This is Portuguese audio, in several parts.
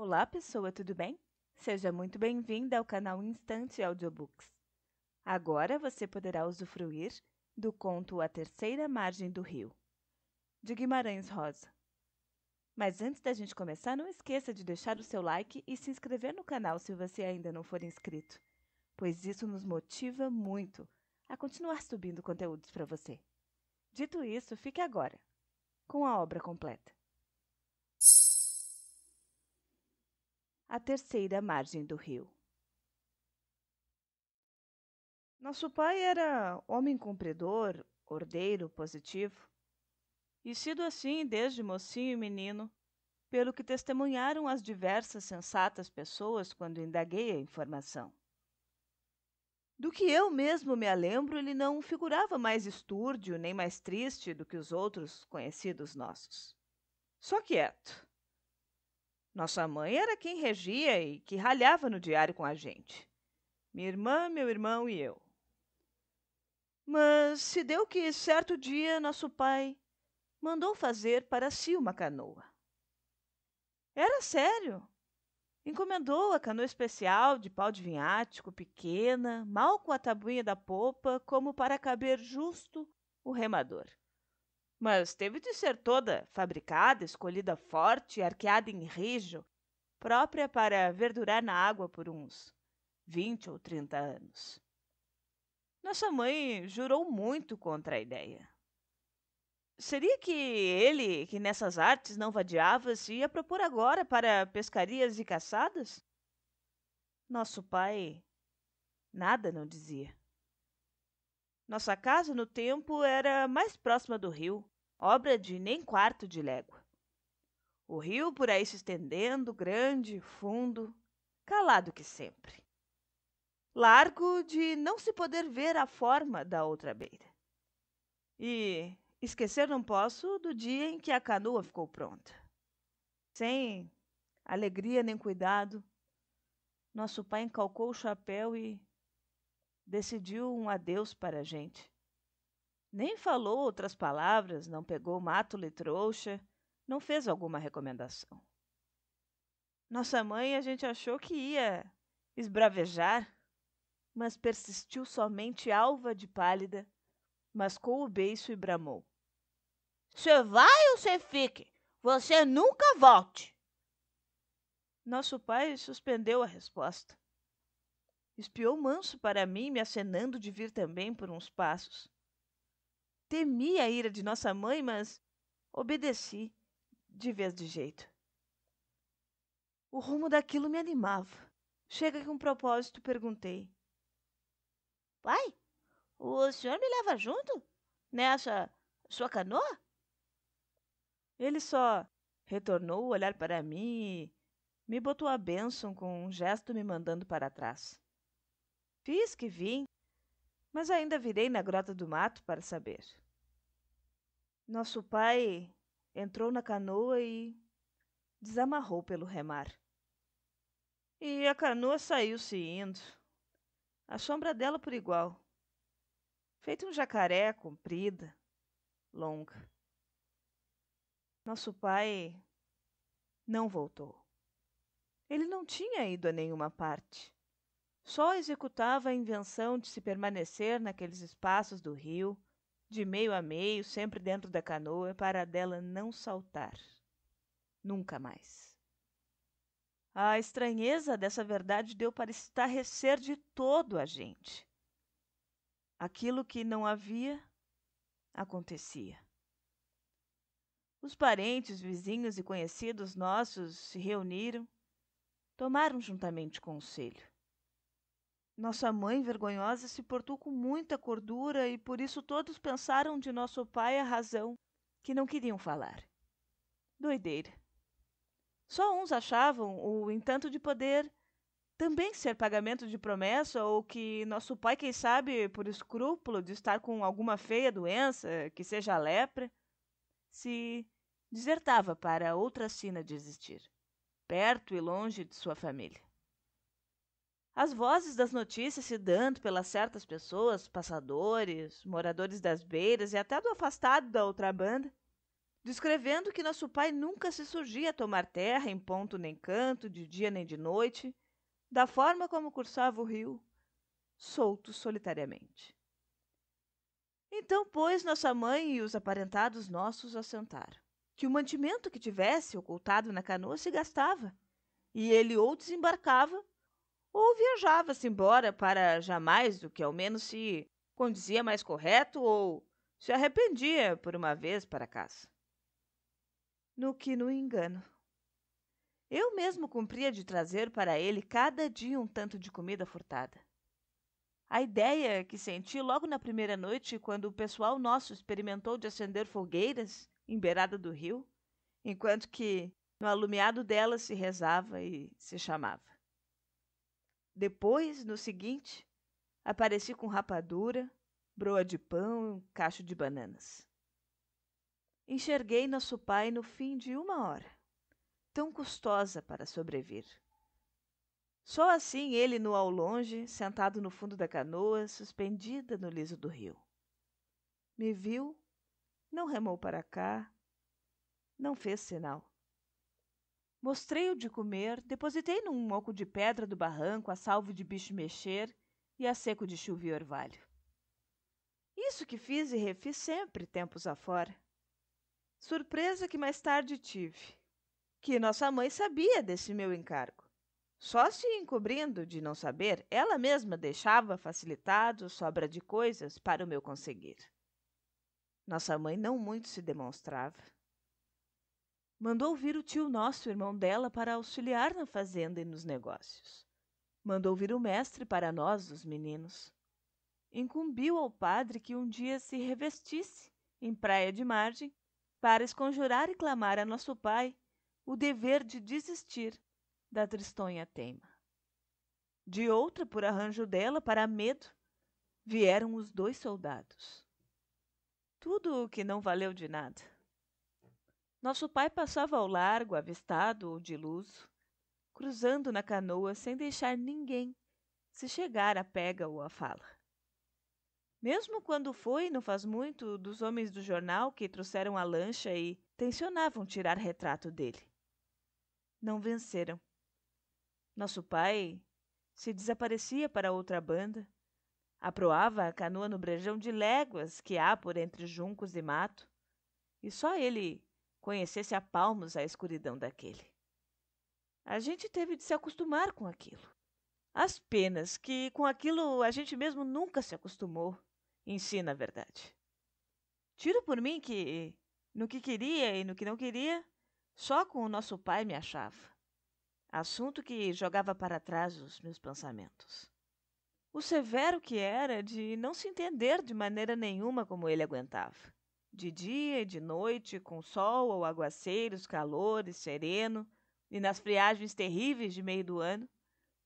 Olá, pessoa, tudo bem? Seja muito bem-vinda ao canal Instante Audiobooks. Agora você poderá usufruir do conto A Terceira Margem do Rio, de Guimarães Rosa. Mas antes da gente começar, não esqueça de deixar o seu like e se inscrever no canal se você ainda não for inscrito, pois isso nos motiva muito a continuar subindo conteúdos para você. Dito isso, fique agora com a obra completa. a terceira margem do rio. Nosso pai era homem cumpridor, ordeiro, positivo, e sido assim desde mocinho e menino, pelo que testemunharam as diversas sensatas pessoas quando indaguei a informação. Do que eu mesmo me lembro, ele não figurava mais estúrdio nem mais triste do que os outros conhecidos nossos. Só quieto, nossa mãe era quem regia e que ralhava no diário com a gente. Minha irmã, meu irmão e eu. Mas se deu que certo dia nosso pai mandou fazer para si uma canoa. Era sério. Encomendou a canoa especial de pau de vinhático, pequena, mal com a tabuinha da popa, como para caber justo o remador mas teve de ser toda fabricada, escolhida forte, arqueada em rijo, própria para verdurar na água por uns vinte ou trinta anos. Nossa mãe jurou muito contra a ideia. Seria que ele, que nessas artes não vadiava, se ia propor agora para pescarias e caçadas? Nosso pai nada não dizia. Nossa casa no tempo era mais próxima do rio, obra de nem quarto de légua. O rio por aí se estendendo, grande, fundo, calado que sempre. Largo de não se poder ver a forma da outra beira. E esquecer não posso do dia em que a canoa ficou pronta. Sem alegria nem cuidado, nosso pai encalcou o chapéu e decidiu um adeus para a gente. Nem falou outras palavras, não pegou mato e trouxa, não fez alguma recomendação. Nossa mãe a gente achou que ia esbravejar, mas persistiu somente alva de pálida, mascou o beiço e bramou. Você vai ou você fique? Você nunca volte! Nosso pai suspendeu a resposta. Espiou manso para mim, me acenando de vir também por uns passos. Temi a ira de nossa mãe, mas obedeci de vez de jeito. O rumo daquilo me animava. Chega com um propósito, perguntei. Pai, o senhor me leva junto? Nessa sua canoa? Ele só retornou o olhar para mim e me botou a bênção com um gesto me mandando para trás. Fiz que vim, mas ainda virei na Grota do Mato para saber. Nosso pai entrou na canoa e desamarrou pelo remar. E a canoa saiu-se indo, a sombra dela por igual, feita um jacaré comprida, longa. Nosso pai não voltou. Ele não tinha ido a nenhuma parte só executava a invenção de se permanecer naqueles espaços do rio, de meio a meio, sempre dentro da canoa, para dela não saltar. Nunca mais. A estranheza dessa verdade deu para estarrecer de todo a gente. Aquilo que não havia acontecia. Os parentes, vizinhos e conhecidos nossos se reuniram, tomaram juntamente conselho. Nossa mãe, vergonhosa, se portou com muita cordura e por isso todos pensaram de nosso pai a razão que não queriam falar. Doideira. Só uns achavam o entanto de poder também ser pagamento de promessa ou que nosso pai, quem sabe, por escrúpulo de estar com alguma feia doença, que seja a lepra, se desertava para outra sina de existir, perto e longe de sua família. As vozes das notícias se dando pelas certas pessoas, passadores, moradores das beiras e até do afastado da outra banda, descrevendo que nosso pai nunca se surgia a tomar terra em ponto nem canto, de dia nem de noite, da forma como cursava o rio, solto solitariamente. Então, pois, nossa mãe e os aparentados nossos assentaram que o mantimento que tivesse ocultado na canoa se gastava, e ele ou desembarcava ou viajava-se embora para jamais, do que ao menos se condizia mais correto, ou se arrependia por uma vez para casa. No que no engano. Eu mesmo cumpria de trazer para ele cada dia um tanto de comida furtada. A ideia que senti logo na primeira noite, quando o pessoal nosso experimentou de acender fogueiras em beirada do rio, enquanto que no alumiado delas se rezava e se chamava. Depois, no seguinte, apareci com rapadura, broa de pão e um cacho de bananas. Enxerguei nosso pai no fim de uma hora, tão custosa para sobrevir. Só assim ele no ao longe, sentado no fundo da canoa, suspendida no liso do rio. Me viu, não remou para cá, não fez sinal mostrei-o de comer depositei num moco de pedra do barranco a salvo de bicho mexer e a seco de chuva e orvalho isso que fiz e refiz sempre tempos afora surpresa que mais tarde tive que nossa mãe sabia desse meu encargo só se encobrindo de não saber ela mesma deixava facilitado sobra de coisas para o meu conseguir nossa mãe não muito se demonstrava Mandou vir o tio nosso, irmão dela, para auxiliar na fazenda e nos negócios. Mandou vir o mestre para nós, os meninos. Incumbiu ao padre que um dia se revestisse, em praia de margem, para esconjurar e clamar a nosso pai o dever de desistir da tristonha teima. De outra, por arranjo dela, para medo, vieram os dois soldados. Tudo o que não valeu de nada. Nosso pai passava ao largo, avistado ou de luso, cruzando na canoa sem deixar ninguém se chegar a pega ou a fala. Mesmo quando foi, não faz muito, dos homens do jornal que trouxeram a lancha e tensionavam tirar retrato dele. Não venceram. Nosso pai se desaparecia para outra banda, aproava a canoa no brejão de léguas que há por entre juncos e mato, e só ele conhecesse a palmos a escuridão daquele. A gente teve de se acostumar com aquilo. As penas que com aquilo a gente mesmo nunca se acostumou, ensina a verdade. Tiro por mim que, no que queria e no que não queria, só com o nosso pai me achava. Assunto que jogava para trás os meus pensamentos. O severo que era de não se entender de maneira nenhuma como ele aguentava de dia e de noite, com sol ou aguaceiros, calores, sereno, e nas friagens terríveis de meio do ano,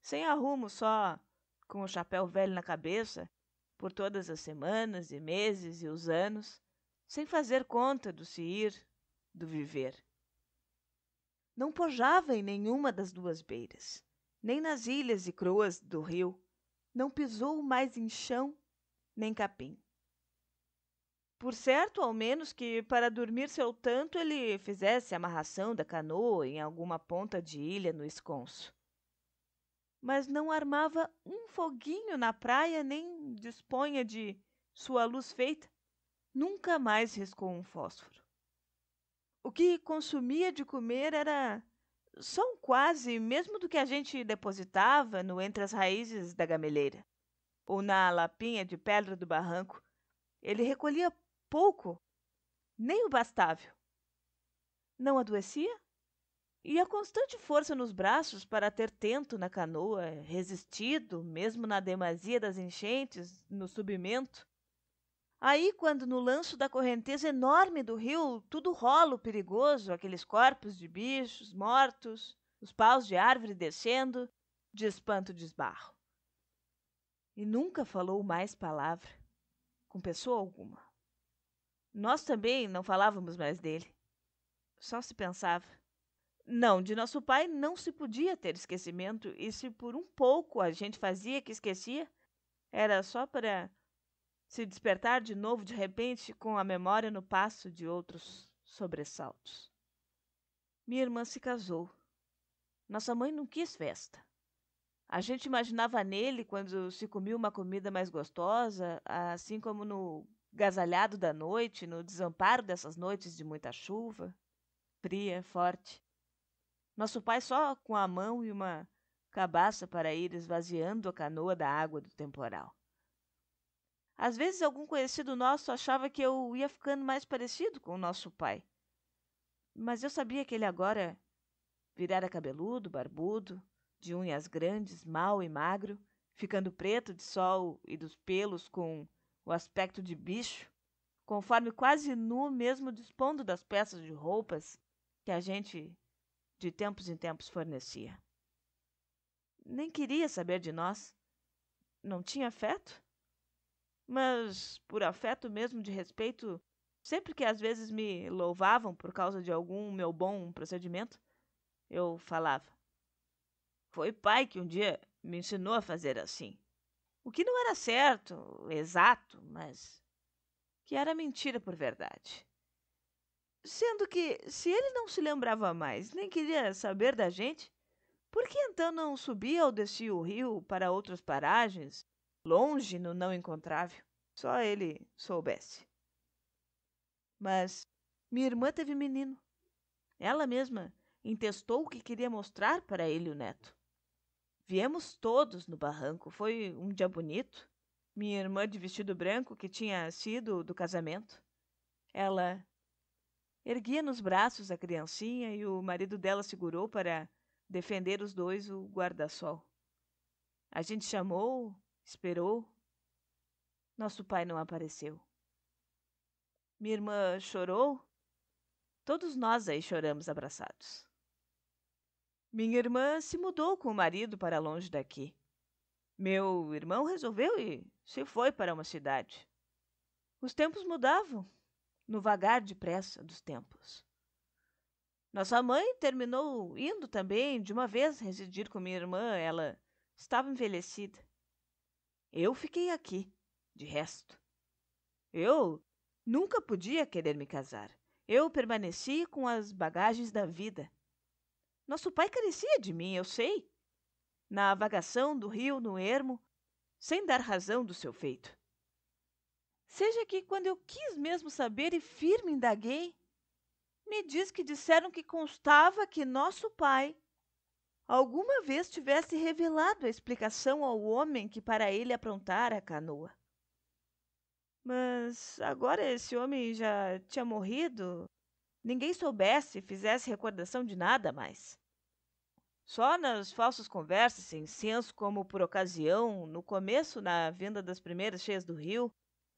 sem arrumo só, com o chapéu velho na cabeça, por todas as semanas e meses e os anos, sem fazer conta do se ir, do viver. Não pojava em nenhuma das duas beiras, nem nas ilhas e croas do rio, não pisou mais em chão nem capim. Por certo, ao menos, que para dormir seu tanto ele fizesse amarração da canoa em alguma ponta de ilha no esconso. Mas não armava um foguinho na praia, nem disponha de sua luz feita. Nunca mais riscou um fósforo. O que consumia de comer era só um quase, mesmo do que a gente depositava no entre as raízes da gameleira, ou na lapinha de pedra do barranco, ele recolhia pouco, nem o bastável. Não adoecia? E a constante força nos braços para ter tento na canoa, resistido, mesmo na demasia das enchentes, no subimento. Aí, quando no lanço da correnteza enorme do rio, tudo rolo perigoso, aqueles corpos de bichos mortos, os paus de árvore descendo, de espanto desbarro E nunca falou mais palavra, com pessoa alguma. Nós também não falávamos mais dele. Só se pensava. Não, de nosso pai não se podia ter esquecimento, e se por um pouco a gente fazia que esquecia, era só para se despertar de novo de repente com a memória no passo de outros sobressaltos. Minha irmã se casou. Nossa mãe não quis festa. A gente imaginava nele quando se comia uma comida mais gostosa, assim como no gasalhado da noite, no desamparo dessas noites de muita chuva, fria, forte. Nosso pai só com a mão e uma cabaça para ir esvaziando a canoa da água do temporal. Às vezes algum conhecido nosso achava que eu ia ficando mais parecido com o nosso pai. Mas eu sabia que ele agora virara cabeludo, barbudo, de unhas grandes, mal e magro, ficando preto de sol e dos pelos com o aspecto de bicho, conforme quase nu, mesmo dispondo das peças de roupas que a gente de tempos em tempos fornecia. Nem queria saber de nós. Não tinha afeto? Mas, por afeto mesmo de respeito, sempre que às vezes me louvavam por causa de algum meu bom procedimento, eu falava. Foi pai que um dia me ensinou a fazer assim. O que não era certo, exato, mas que era mentira por verdade. Sendo que, se ele não se lembrava mais, nem queria saber da gente, por que então não subia ou descia o rio para outras paragens, longe no não encontrável? Só ele soubesse. Mas minha irmã teve menino. Ela mesma intestou o que queria mostrar para ele o neto. Viemos todos no barranco, foi um dia bonito. Minha irmã de vestido branco, que tinha sido do casamento. Ela erguia nos braços a criancinha e o marido dela segurou para defender os dois o guarda-sol. A gente chamou, esperou. Nosso pai não apareceu. Minha irmã chorou. Todos nós aí choramos abraçados. Minha irmã se mudou com o marido para longe daqui. Meu irmão resolveu e se foi para uma cidade. Os tempos mudavam, no vagar depressa dos tempos. Nossa mãe terminou indo também de uma vez residir com minha irmã, ela estava envelhecida. Eu fiquei aqui, de resto. Eu nunca podia querer me casar. Eu permaneci com as bagagens da vida. Nosso pai carecia de mim, eu sei. Na vagação do rio no ermo, sem dar razão do seu feito. Seja que quando eu quis mesmo saber e firme indaguei, me diz que disseram que constava que nosso pai alguma vez tivesse revelado a explicação ao homem que para ele aprontara a canoa. Mas agora esse homem já tinha morrido ninguém soubesse, fizesse recordação de nada mais. Só nas falsas conversas, em senso como por ocasião, no começo, na venda das primeiras cheias do rio,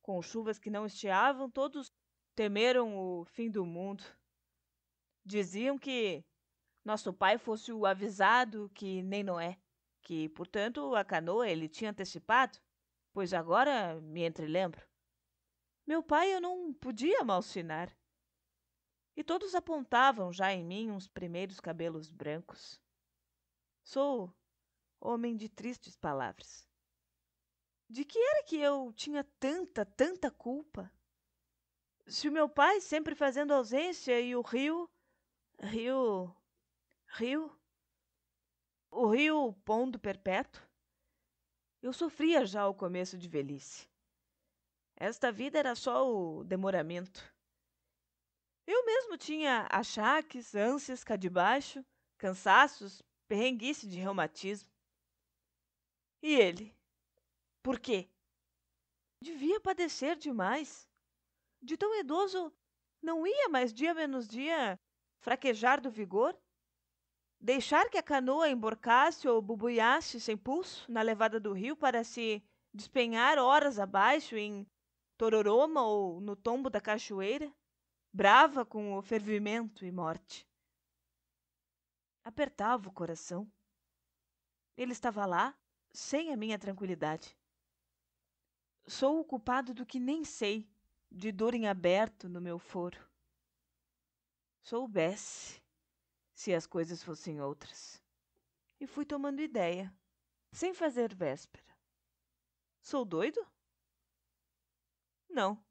com chuvas que não estiavam, todos temeram o fim do mundo. Diziam que nosso pai fosse o avisado que nem Noé, que, portanto, a canoa ele tinha antecipado, pois agora me entrelembro. Meu pai eu não podia malsinar e todos apontavam já em mim uns primeiros cabelos brancos. Sou homem de tristes palavras. De que era que eu tinha tanta, tanta culpa? Se o meu pai sempre fazendo ausência e o rio. Rio. Rio. O rio pondo perpétuo. Eu sofria já o começo de velhice. Esta vida era só o demoramento. Eu mesmo tinha achaques, ânsias cá de baixo, cansaços, perrenguice de reumatismo. E ele? Por quê? Devia padecer demais. De tão idoso, não ia mais dia menos dia fraquejar do vigor? Deixar que a canoa emborcasse ou bubuiasse sem pulso na levada do rio para se despenhar horas abaixo em Tororoma ou no tombo da cachoeira? brava com o fervimento e morte. Apertava o coração. Ele estava lá, sem a minha tranquilidade. Sou o culpado do que nem sei, de dor em aberto no meu foro. Soubesse se as coisas fossem outras. E fui tomando ideia, sem fazer véspera. Sou doido? Não.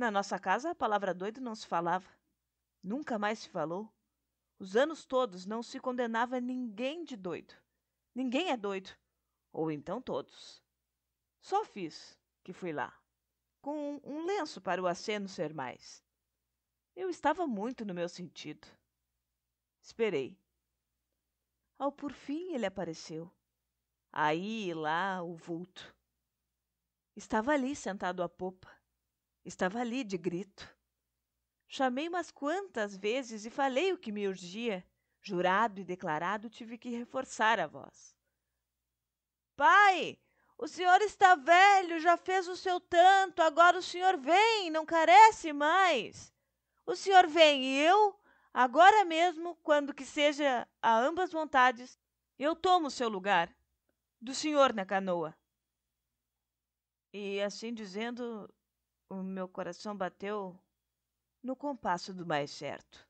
Na nossa casa, a palavra doido não se falava. Nunca mais se falou. Os anos todos não se condenava ninguém de doido. Ninguém é doido. Ou então todos. Só fiz que fui lá, com um lenço para o aceno ser mais. Eu estava muito no meu sentido. Esperei. Ao por fim ele apareceu. Aí e lá o vulto. Estava ali sentado à popa, Estava ali de grito. Chamei umas quantas vezes e falei o que me urgia. Jurado e declarado, tive que reforçar a voz. Pai, o senhor está velho, já fez o seu tanto, agora o senhor vem, não carece mais. O senhor vem e eu, agora mesmo, quando que seja a ambas vontades, eu tomo o seu lugar, do senhor na canoa. E assim dizendo, o meu coração bateu no compasso do mais certo.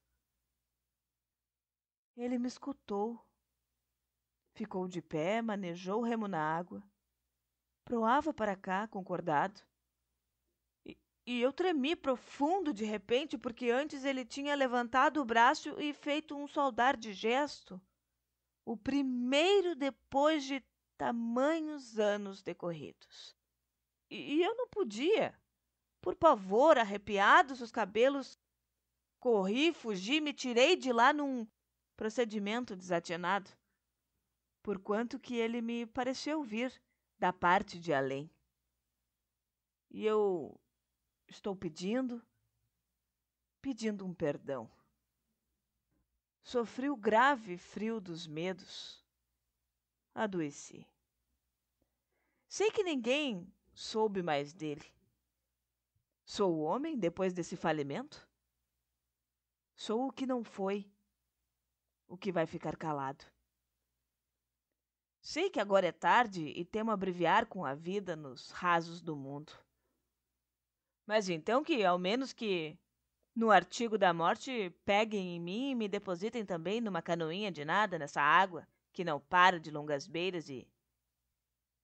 Ele me escutou. Ficou de pé, manejou o remo na água. Proava para cá, concordado. E, e eu tremi profundo de repente, porque antes ele tinha levantado o braço e feito um soldar de gesto. O primeiro depois de tamanhos anos decorridos. E, e eu não podia. Por pavor, arrepiados os cabelos, corri, fugi, me tirei de lá num procedimento desatinado, porquanto que ele me pareceu vir da parte de além. E eu estou pedindo, pedindo um perdão. Sofri o grave frio dos medos. Adoeci. Sei que ninguém soube mais dele. Sou o homem depois desse falimento? Sou o que não foi, o que vai ficar calado. Sei que agora é tarde e temo abreviar com a vida nos rasos do mundo. Mas então que, ao menos que, no artigo da morte, peguem em mim e me depositem também numa canoinha de nada nessa água que não para de longas beiras e.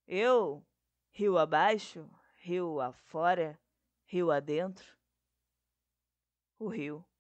Eu, rio abaixo, rio afora, rio adentro, o rio.